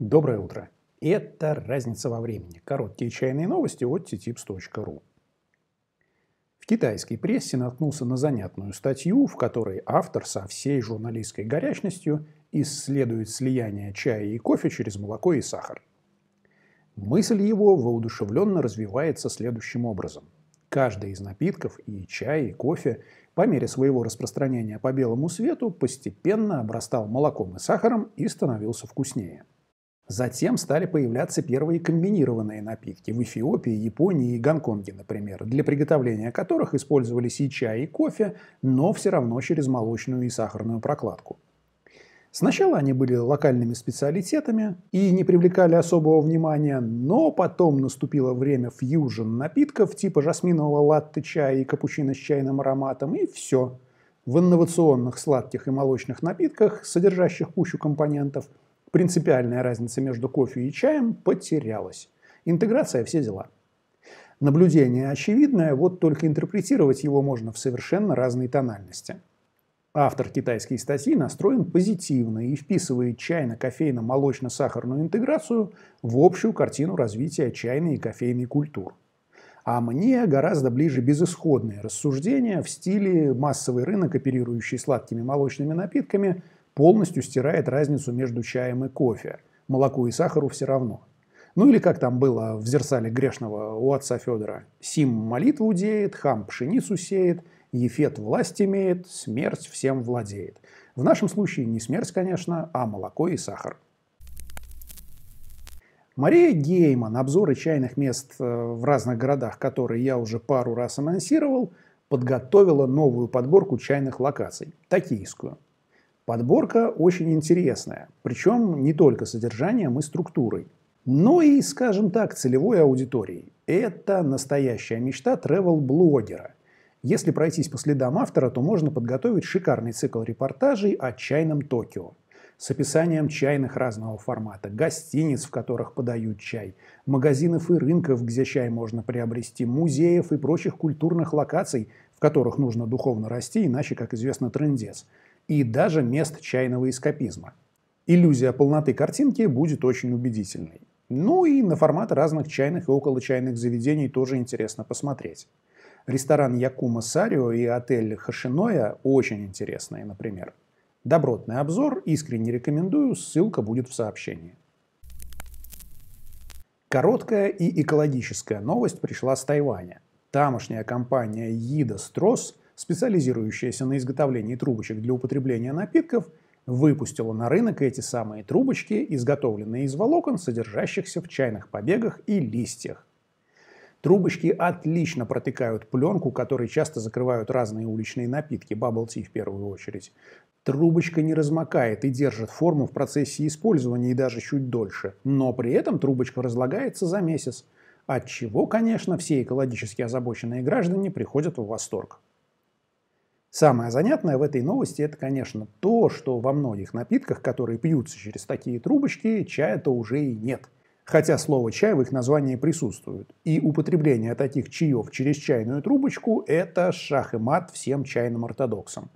Доброе утро. Это «Разница во времени». Короткие чайные новости от ttipс.ru. В китайской прессе наткнулся на занятную статью, в которой автор со всей журналистской горячностью исследует слияние чая и кофе через молоко и сахар. Мысль его воодушевленно развивается следующим образом. Каждый из напитков, и чай, и кофе, по мере своего распространения по белому свету, постепенно обрастал молоком и сахаром и становился вкуснее – Затем стали появляться первые комбинированные напитки в Эфиопии, Японии и Гонконге, например, для приготовления которых использовались и чай, и кофе, но все равно через молочную и сахарную прокладку. Сначала они были локальными специалитетами и не привлекали особого внимания, но потом наступило время фьюжн напитков типа жасминового латте чая и капучино с чайным ароматом, и все. В инновационных сладких и молочных напитках, содержащих кучу компонентов – Принципиальная разница между кофе и чаем потерялась. Интеграция – все дела. Наблюдение очевидное, вот только интерпретировать его можно в совершенно разной тональности. Автор китайской статьи настроен позитивно и вписывает чайно-кофейно-молочно-сахарную интеграцию в общую картину развития чайной и кофейной культур. А мне гораздо ближе безысходные рассуждения в стиле «массовый рынок, оперирующий сладкими молочными напитками», полностью стирает разницу между чаем и кофе. Молоку и сахару все равно. Ну или как там было в зеркале грешного у отца Федора. Сим молитву деет, хам пшеницу сеет, ефет власть имеет, смерть всем владеет. В нашем случае не смерть, конечно, а молоко и сахар. Мария Гейман, обзоры чайных мест э, в разных городах, которые я уже пару раз анонсировал, подготовила новую подборку чайных локаций, токийскую – Подборка очень интересная, причем не только содержанием и структурой, но и, скажем так, целевой аудиторией. Это настоящая мечта тревел-блогера. Если пройтись по следам автора, то можно подготовить шикарный цикл репортажей о чайном Токио с описанием чайных разного формата, гостиниц, в которых подают чай, магазинов и рынков, где чай можно приобрести, музеев и прочих культурных локаций, в которых нужно духовно расти, иначе, как известно, трендец – и даже мест чайного эскапизма. Иллюзия полноты картинки будет очень убедительной. Ну и на формат разных чайных и околочайных заведений тоже интересно посмотреть. Ресторан Якума Сарио и отель Хашиноя очень интересные, например. Добротный обзор, искренне рекомендую, ссылка будет в сообщении. Короткая и экологическая новость пришла с Тайваня. Тамошняя компания Еда Строс специализирующаяся на изготовлении трубочек для употребления напитков, выпустила на рынок эти самые трубочки, изготовленные из волокон, содержащихся в чайных побегах и листьях. Трубочки отлично протыкают пленку, которой часто закрывают разные уличные напитки, bubble tea в первую очередь. Трубочка не размокает и держит форму в процессе использования и даже чуть дольше, но при этом трубочка разлагается за месяц, от чего, конечно, все экологически озабоченные граждане приходят в восторг. Самое занятное в этой новости это, конечно, то, что во многих напитках, которые пьются через такие трубочки, чая-то уже и нет. Хотя слово «чай» в их названии присутствует. И употребление таких чаев через чайную трубочку – это шах и мат всем чайным ортодоксам.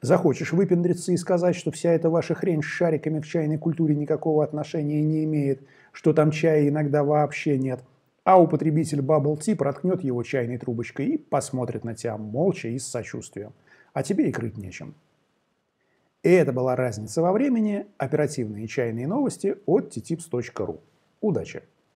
Захочешь выпендриться и сказать, что вся эта ваша хрень с шариками в чайной культуре никакого отношения не имеет, что там чая иногда вообще нет – а употребитель Bubble Tea проткнет его чайной трубочкой и посмотрит на тебя молча и с сочувствием. А тебе и крыть нечем. И это была разница во времени. Оперативные чайные новости от ttipс.ru. Удачи!